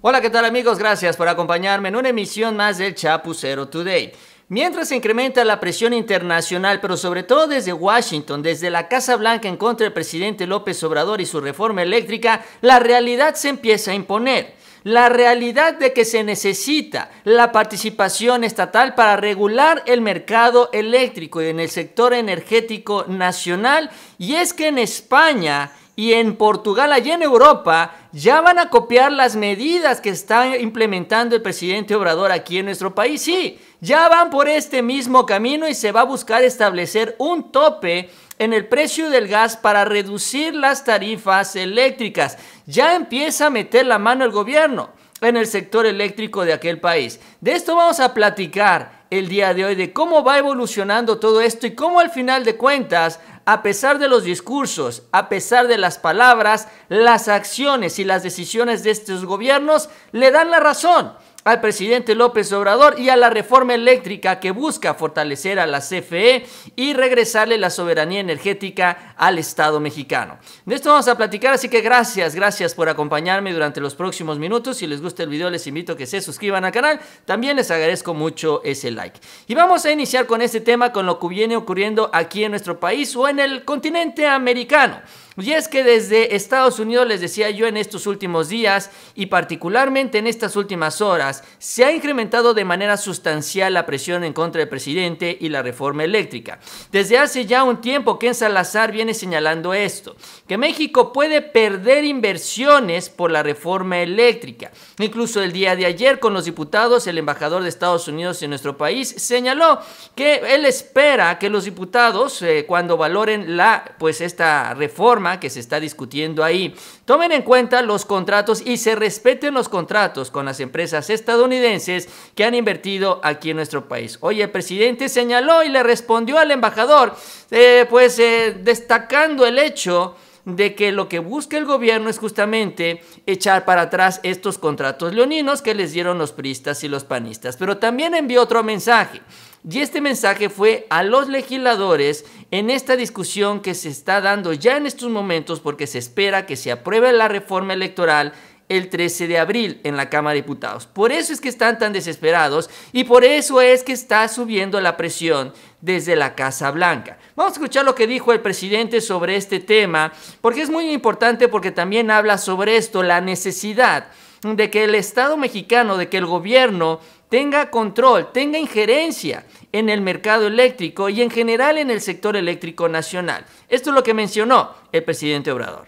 Hola, ¿qué tal amigos? Gracias por acompañarme en una emisión más del Chapucero Today. Mientras se incrementa la presión internacional, pero sobre todo desde Washington, desde la Casa Blanca en contra del presidente López Obrador y su reforma eléctrica, la realidad se empieza a imponer. La realidad de que se necesita la participación estatal para regular el mercado eléctrico y en el sector energético nacional. Y es que en España y en Portugal, allá en Europa, ya van a copiar las medidas que está implementando el presidente Obrador aquí en nuestro país. Sí, ya van por este mismo camino y se va a buscar establecer un tope en el precio del gas para reducir las tarifas eléctricas. Ya empieza a meter la mano el gobierno en el sector eléctrico de aquel país. De esto vamos a platicar el día de hoy, de cómo va evolucionando todo esto y cómo al final de cuentas a pesar de los discursos, a pesar de las palabras, las acciones y las decisiones de estos gobiernos le dan la razón al presidente López Obrador y a la reforma eléctrica que busca fortalecer a la CFE y regresarle la soberanía energética al Estado mexicano. De esto vamos a platicar, así que gracias, gracias por acompañarme durante los próximos minutos. Si les gusta el video, les invito a que se suscriban al canal. También les agradezco mucho ese like. Y vamos a iniciar con este tema, con lo que viene ocurriendo aquí en nuestro país o en el continente americano. Pues, y es que desde Estados Unidos, les decía yo en estos últimos días y particularmente en estas últimas horas, se ha incrementado de manera sustancial la presión en contra del presidente y la reforma eléctrica. Desde hace ya un tiempo, en Salazar viene señalando esto, que México puede perder inversiones por la reforma eléctrica. Incluso el día de ayer con los diputados, el embajador de Estados Unidos en nuestro país señaló que él espera que los diputados, eh, cuando valoren la, pues esta reforma, que se está discutiendo ahí. Tomen en cuenta los contratos y se respeten los contratos con las empresas estadounidenses que han invertido aquí en nuestro país. Oye, el presidente señaló y le respondió al embajador, eh, pues eh, destacando el hecho de que lo que busca el gobierno es justamente echar para atrás estos contratos leoninos que les dieron los priistas y los panistas. Pero también envió otro mensaje. Y este mensaje fue a los legisladores en esta discusión que se está dando ya en estos momentos porque se espera que se apruebe la reforma electoral el 13 de abril en la Cámara de Diputados. Por eso es que están tan desesperados y por eso es que está subiendo la presión desde la Casa Blanca. Vamos a escuchar lo que dijo el presidente sobre este tema, porque es muy importante porque también habla sobre esto, la necesidad de que el Estado mexicano, de que el gobierno tenga control, tenga injerencia en el mercado eléctrico y en general en el sector eléctrico nacional. Esto es lo que mencionó el presidente Obrador.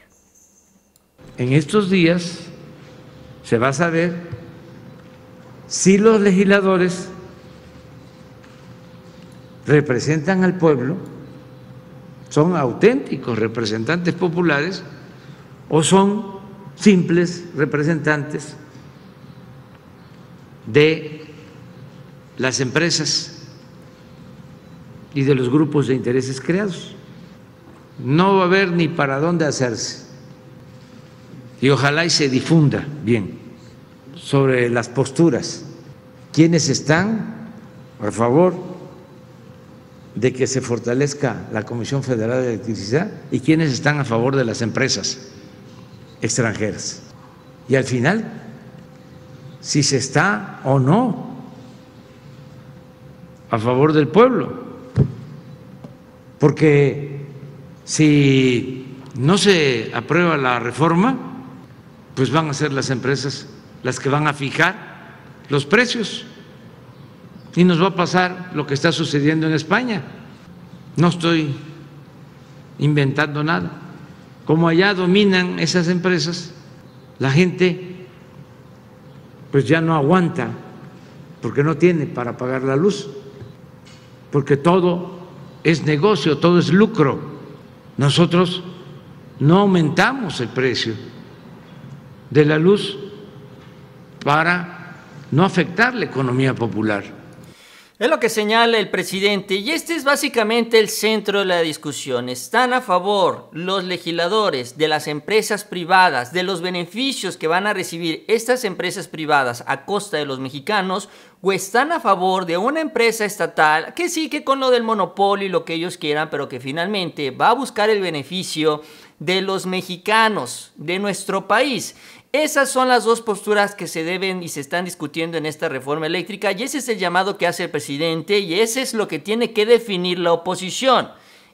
En estos días se va a saber si los legisladores representan al pueblo, son auténticos representantes populares o son simples representantes de las empresas y de los grupos de intereses creados. No va a haber ni para dónde hacerse. Y ojalá y se difunda bien sobre las posturas. Quienes están a favor de que se fortalezca la Comisión Federal de Electricidad y quienes están a favor de las empresas extranjeras. Y al final, si se está o no a favor del pueblo, porque si no se aprueba la reforma, pues van a ser las empresas las que van a fijar los precios y nos va a pasar lo que está sucediendo en España. No estoy inventando nada. Como allá dominan esas empresas, la gente pues ya no aguanta porque no tiene para pagar la luz porque todo es negocio, todo es lucro. Nosotros no aumentamos el precio de la luz para no afectar la economía popular. Es lo que señala el presidente y este es básicamente el centro de la discusión. ¿Están a favor los legisladores de las empresas privadas, de los beneficios que van a recibir estas empresas privadas a costa de los mexicanos o están a favor de una empresa estatal que sí que con lo del monopolio y lo que ellos quieran, pero que finalmente va a buscar el beneficio de los mexicanos, de nuestro país. Esas son las dos posturas que se deben y se están discutiendo en esta reforma eléctrica y ese es el llamado que hace el presidente y ese es lo que tiene que definir la oposición.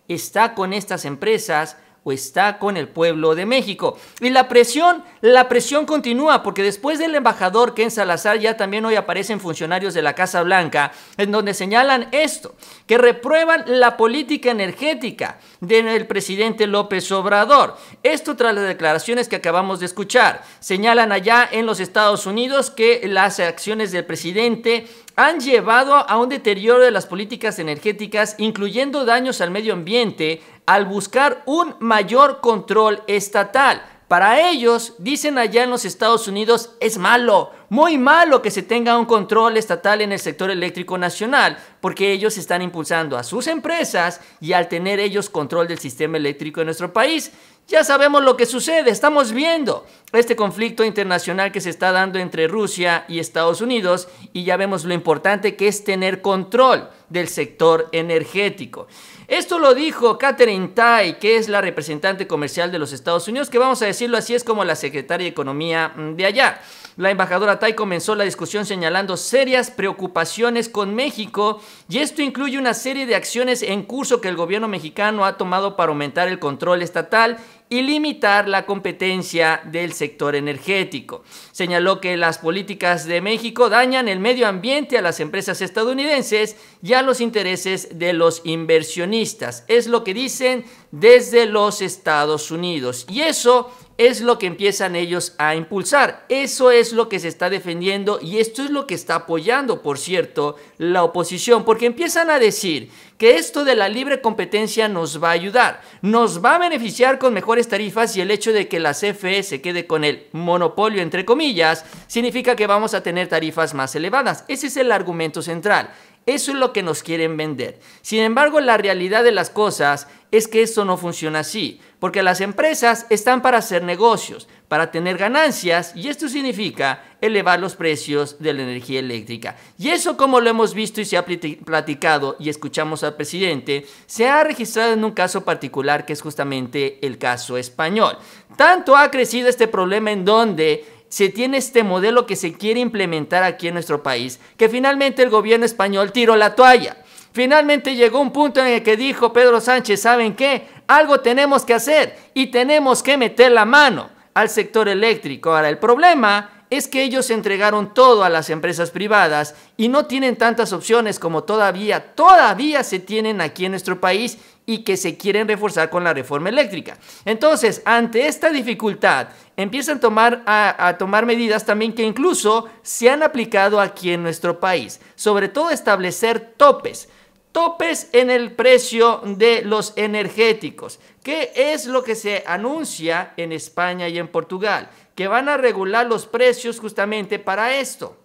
Está con estas empresas o está con el pueblo de México. Y la presión, la presión continúa, porque después del embajador Ken Salazar ya también hoy aparecen funcionarios de la Casa Blanca, en donde señalan esto, que reprueban la política energética del presidente López Obrador. Esto tras las declaraciones que acabamos de escuchar. Señalan allá en los Estados Unidos que las acciones del presidente han llevado a un deterioro de las políticas energéticas, incluyendo daños al medio ambiente, al buscar un mayor control estatal. Para ellos, dicen allá en los Estados Unidos, es malo muy malo que se tenga un control estatal en el sector eléctrico nacional, porque ellos están impulsando a sus empresas y al tener ellos control del sistema eléctrico de nuestro país, ya sabemos lo que sucede, estamos viendo este conflicto internacional que se está dando entre Rusia y Estados Unidos y ya vemos lo importante que es tener control del sector energético. Esto lo dijo Katherine Tai, que es la representante comercial de los Estados Unidos, que vamos a decirlo así es como la secretaria de Economía de allá. La embajadora Tai comenzó la discusión señalando serias preocupaciones con México y esto incluye una serie de acciones en curso que el gobierno mexicano ha tomado para aumentar el control estatal y limitar la competencia del sector energético. Señaló que las políticas de México dañan el medio ambiente a las empresas estadounidenses y a los intereses de los inversionistas. Es lo que dicen desde los Estados Unidos. Y eso es lo que empiezan ellos a impulsar. Eso es lo que se está defendiendo y esto es lo que está apoyando, por cierto, la oposición, porque empiezan a decir que esto de la libre competencia nos va a ayudar. Nos va a beneficiar con mejores tarifas y el hecho de que la CFE se quede con el monopolio, entre comillas, significa que vamos a tener tarifas más elevadas. Ese es el argumento central. Eso es lo que nos quieren vender. Sin embargo, la realidad de las cosas es que esto no funciona así, porque las empresas están para hacer negocios para tener ganancias y esto significa elevar los precios de la energía eléctrica. Y eso como lo hemos visto y se ha platicado y escuchamos al presidente, se ha registrado en un caso particular que es justamente el caso español. Tanto ha crecido este problema en donde se tiene este modelo que se quiere implementar aquí en nuestro país, que finalmente el gobierno español tiró la toalla. Finalmente llegó un punto en el que dijo Pedro Sánchez, ¿saben qué? Algo tenemos que hacer y tenemos que meter la mano al sector eléctrico. Ahora, el problema es que ellos entregaron todo a las empresas privadas y no tienen tantas opciones como todavía, todavía se tienen aquí en nuestro país y que se quieren reforzar con la reforma eléctrica. Entonces, ante esta dificultad, empiezan a tomar, tomar medidas también que incluso se han aplicado aquí en nuestro país, sobre todo establecer topes topes en el precio de los energéticos. ¿Qué es lo que se anuncia en España y en Portugal? Que van a regular los precios justamente para esto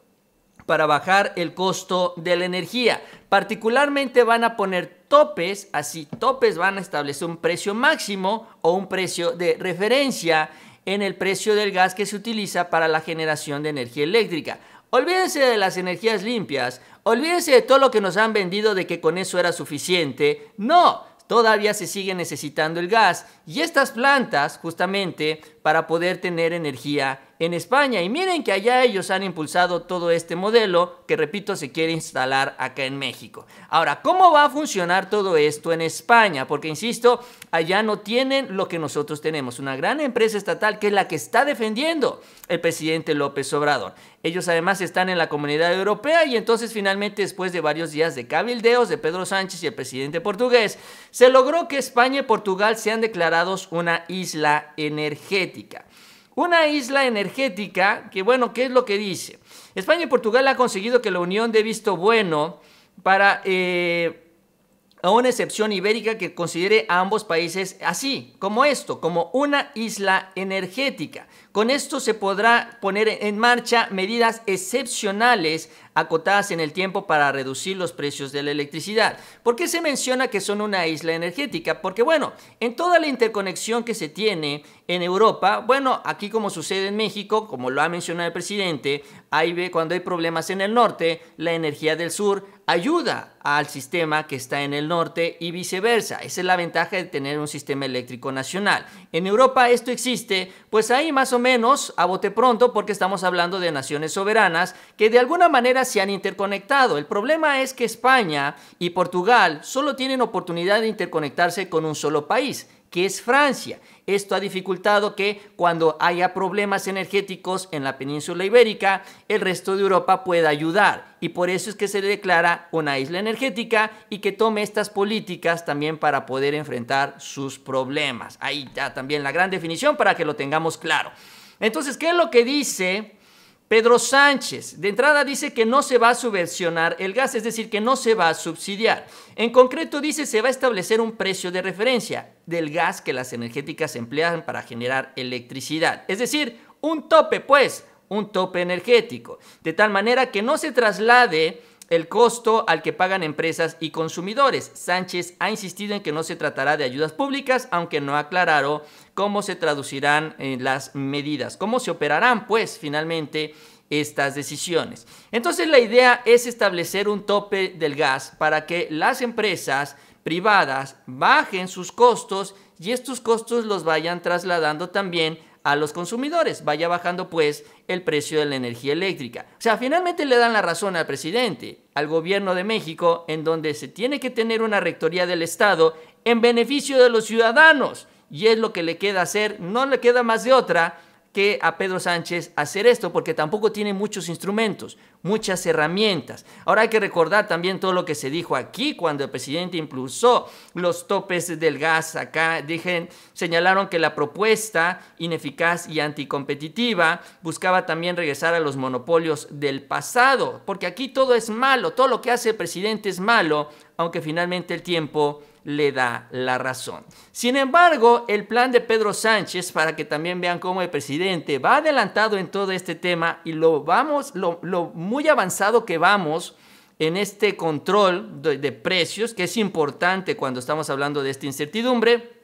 para bajar el costo de la energía. Particularmente van a poner topes, así topes van a establecer un precio máximo o un precio de referencia en el precio del gas que se utiliza para la generación de energía eléctrica. Olvídense de las energías limpias, olvídense de todo lo que nos han vendido de que con eso era suficiente. No, todavía se sigue necesitando el gas y estas plantas justamente para poder tener energía en España. Y miren que allá ellos han impulsado todo este modelo que, repito, se quiere instalar acá en México. Ahora, ¿cómo va a funcionar todo esto en España? Porque, insisto, allá no tienen lo que nosotros tenemos, una gran empresa estatal que es la que está defendiendo el presidente López Obrador. Ellos además están en la comunidad europea y entonces finalmente después de varios días de cabildeos de Pedro Sánchez y el presidente portugués, se logró que España y Portugal sean declarados una isla energética. Una isla energética que, bueno, ¿qué es lo que dice? España y Portugal han conseguido que la Unión dé visto bueno para eh, a una excepción ibérica que considere a ambos países así, como esto, como una isla energética. Con esto se podrá poner en marcha medidas excepcionales acotadas en el tiempo para reducir los precios de la electricidad. ¿Por qué se menciona que son una isla energética? Porque bueno, en toda la interconexión que se tiene en Europa, bueno, aquí como sucede en México, como lo ha mencionado el presidente, ahí cuando hay problemas en el norte, la energía del sur ayuda al sistema que está en el norte y viceversa. Esa es la ventaja de tener un sistema eléctrico nacional. En Europa esto existe, pues ahí más o menos a bote pronto porque estamos hablando de naciones soberanas que de alguna manera se han interconectado. El problema es que España y Portugal solo tienen oportunidad de interconectarse con un solo país que es Francia. Esto ha dificultado que cuando haya problemas energéticos en la península ibérica, el resto de Europa pueda ayudar. Y por eso es que se le declara una isla energética y que tome estas políticas también para poder enfrentar sus problemas. Ahí está también la gran definición para que lo tengamos claro. Entonces, ¿qué es lo que dice Pedro Sánchez, de entrada dice que no se va a subvencionar el gas, es decir, que no se va a subsidiar. En concreto dice se va a establecer un precio de referencia del gas que las energéticas emplean para generar electricidad. Es decir, un tope, pues, un tope energético. De tal manera que no se traslade el costo al que pagan empresas y consumidores. Sánchez ha insistido en que no se tratará de ayudas públicas, aunque no ha aclarado cómo se traducirán eh, las medidas, cómo se operarán, pues, finalmente estas decisiones. Entonces la idea es establecer un tope del gas para que las empresas privadas bajen sus costos y estos costos los vayan trasladando también a los consumidores, vaya bajando pues el precio de la energía eléctrica. O sea, finalmente le dan la razón al presidente, al gobierno de México, en donde se tiene que tener una rectoría del Estado en beneficio de los ciudadanos. Y es lo que le queda hacer, no le queda más de otra que a Pedro Sánchez hacer esto porque tampoco tiene muchos instrumentos, muchas herramientas. Ahora hay que recordar también todo lo que se dijo aquí cuando el presidente impulsó los topes del gas acá. señalaron que la propuesta ineficaz y anticompetitiva buscaba también regresar a los monopolios del pasado, porque aquí todo es malo, todo lo que hace el presidente es malo, aunque finalmente el tiempo le da la razón. Sin embargo, el plan de Pedro Sánchez, para que también vean cómo el presidente va adelantado en todo este tema y lo vamos, lo, muy avanzado que vamos en este control de, de precios, que es importante cuando estamos hablando de esta incertidumbre,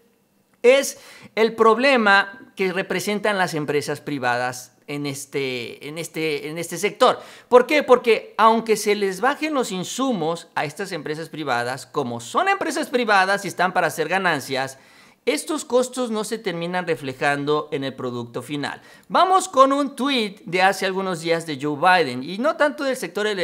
es el problema que representan las empresas privadas en este, en, este, en este sector. ¿Por qué? Porque aunque se les bajen los insumos a estas empresas privadas, como son empresas privadas y están para hacer ganancias, estos costos no se terminan reflejando en el producto final. Vamos con un tweet de hace algunos días de Joe Biden, y no tanto del sector eh,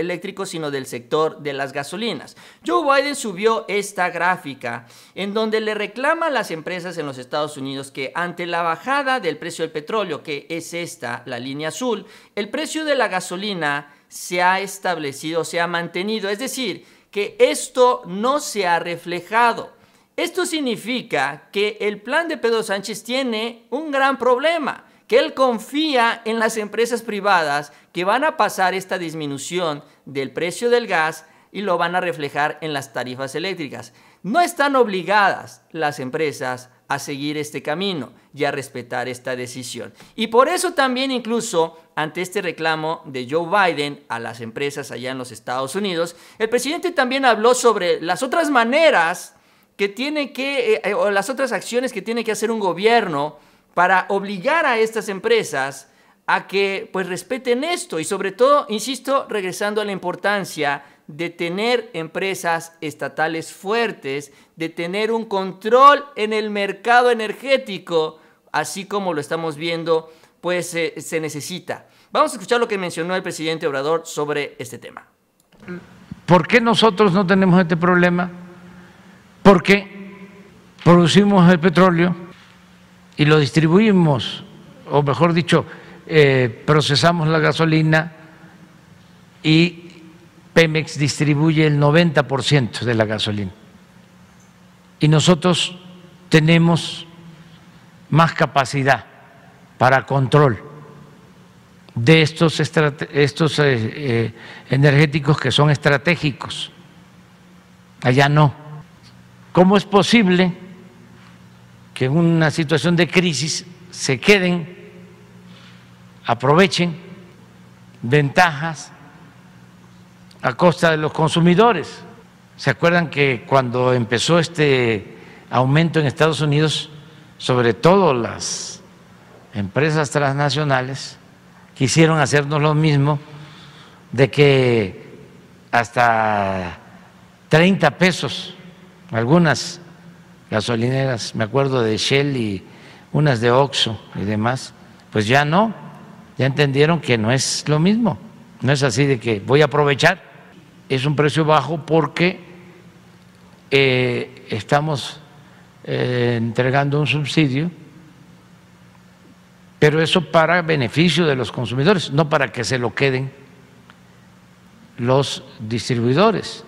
eléctrico, sino del sector de las gasolinas. Joe Biden subió esta gráfica en donde le reclama a las empresas en los Estados Unidos que ante la bajada del precio del petróleo, que es esta, la línea azul, el precio de la gasolina se ha establecido, se ha mantenido, es decir, que esto no se ha reflejado. Esto significa que el plan de Pedro Sánchez tiene un gran problema, que él confía en las empresas privadas que van a pasar esta disminución del precio del gas y lo van a reflejar en las tarifas eléctricas. No están obligadas las empresas a seguir este camino y a respetar esta decisión. Y por eso también incluso ante este reclamo de Joe Biden a las empresas allá en los Estados Unidos, el presidente también habló sobre las otras maneras que tiene que, eh, eh, o las otras acciones que tiene que hacer un gobierno para obligar a estas empresas a que pues respeten esto y sobre todo, insisto, regresando a la importancia de tener empresas estatales fuertes, de tener un control en el mercado energético, así como lo estamos viendo, pues eh, se necesita. Vamos a escuchar lo que mencionó el presidente Obrador sobre este tema. ¿Por qué nosotros no tenemos este problema? porque producimos el petróleo y lo distribuimos, o mejor dicho, eh, procesamos la gasolina y Pemex distribuye el 90% de la gasolina. Y nosotros tenemos más capacidad para control de estos, estos eh, eh, energéticos que son estratégicos. Allá no. ¿Cómo es posible que en una situación de crisis se queden, aprovechen ventajas a costa de los consumidores? ¿Se acuerdan que cuando empezó este aumento en Estados Unidos, sobre todo las empresas transnacionales, quisieron hacernos lo mismo de que hasta 30 pesos algunas gasolineras, me acuerdo de Shell y unas de Oxxo y demás, pues ya no, ya entendieron que no es lo mismo, no es así de que voy a aprovechar, es un precio bajo porque eh, estamos eh, entregando un subsidio, pero eso para beneficio de los consumidores, no para que se lo queden los distribuidores.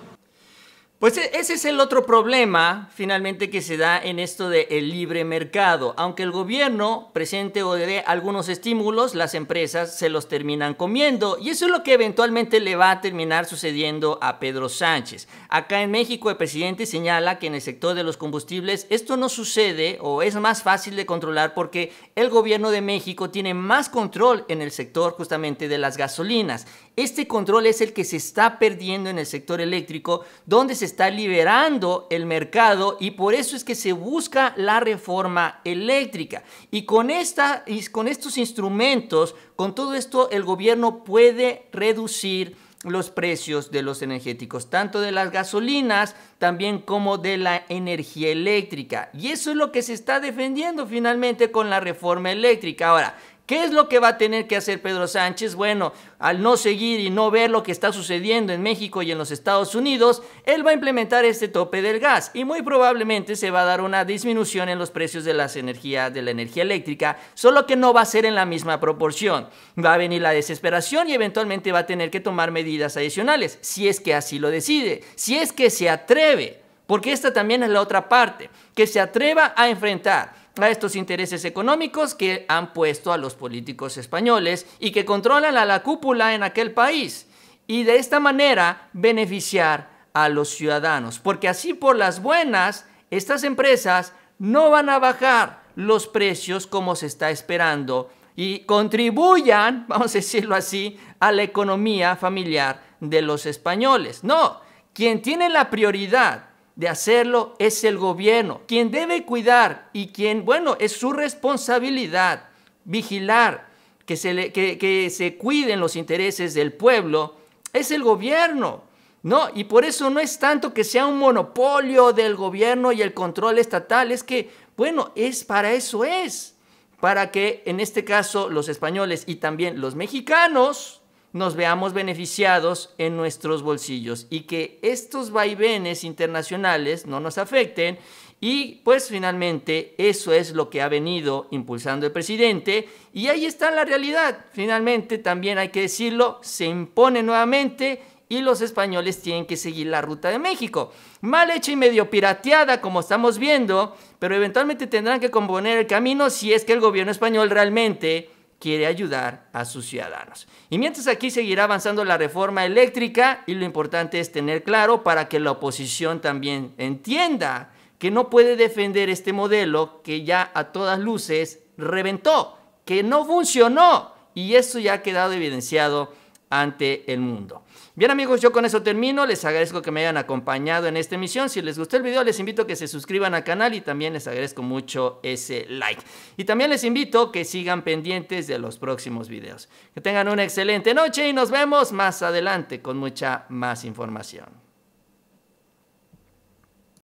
Pues e, ese es el otro problema finalmente que se da en esto del el libre mercado. Aunque el gobierno presente o dé algunos estímulos, las empresas se los terminan comiendo. Y eso es lo que eventualmente le va a terminar sucediendo a Pedro Sánchez. Acá en México el presidente señala que en el sector de los combustibles esto no sucede o es más fácil de controlar porque el gobierno de México tiene más control en el sector justamente de las gasolinas. Este control es el que se está perdiendo en el sector eléctrico donde se está liberando el mercado y por eso es que se busca la reforma eléctrica. Y con, esta, y con estos instrumentos, con todo esto, el gobierno puede reducir los precios de los energéticos, tanto de las gasolinas, también como de la energía eléctrica. Y eso es lo que se está defendiendo finalmente con la reforma eléctrica. Ahora, ¿Qué es lo que va a tener que hacer Pedro Sánchez? Bueno, al no seguir y no ver lo que está sucediendo en México y en los Estados Unidos, él va a implementar este tope del gas y muy probablemente se va a dar una disminución en los precios de las energías de la energía eléctrica, solo que no va a ser en la misma proporción. Va a venir la desesperación y eventualmente va a tener que tomar medidas adicionales, si es que así lo decide, si es que se atreve, porque esta también es la otra parte, que se atreva a enfrentar a estos intereses económicos que han puesto a los políticos españoles y que controlan a la cúpula en aquel país y de esta manera beneficiar a los ciudadanos. Porque así por las buenas, estas empresas no van a bajar los precios como se está esperando y contribuyan, vamos a decirlo así, a la economía familiar de los españoles. No, quien tiene la prioridad de hacerlo es el gobierno. Quien debe cuidar y quien, bueno, es su responsabilidad vigilar que se, le, se cuiden los intereses del pueblo es el gobierno. No, y por eso no es tanto que sea un monopolio del gobierno y el control estatal, es que, bueno, es para eso es, para que en este caso los españoles y también los mexicanos nos veamos beneficiados en nuestros bolsillos y que estos vaivenes internacionales no nos afecten y pues finalmente eso es lo que ha venido impulsando el presidente y ahí está la realidad. Finalmente también hay que decirlo, se impone nuevamente y los españoles tienen que seguir la ruta de México. Mal hecha y medio pirateada como estamos viendo, pero eventualmente tendrán que componer el camino si es que el gobierno español realmente quiere ayudar a sus ciudadanos. Y mientras aquí seguirá avanzando la reforma eléctrica y lo importante es tener claro para que la oposición también entienda que no puede defender este modelo que ya a todas luces reventó, que no funcionó y eso ya ha quedado evidenciado ante el mundo. Bien amigos, yo con eso termino. Les agradezco que me hayan acompañado en esta emisión. Si les gustó el video, les invito a que se suscriban al canal y también les agradezco mucho ese like. Y también les invito a que sigan pendientes de los próximos videos. Que tengan una excelente noche y nos vemos más adelante con mucha más información.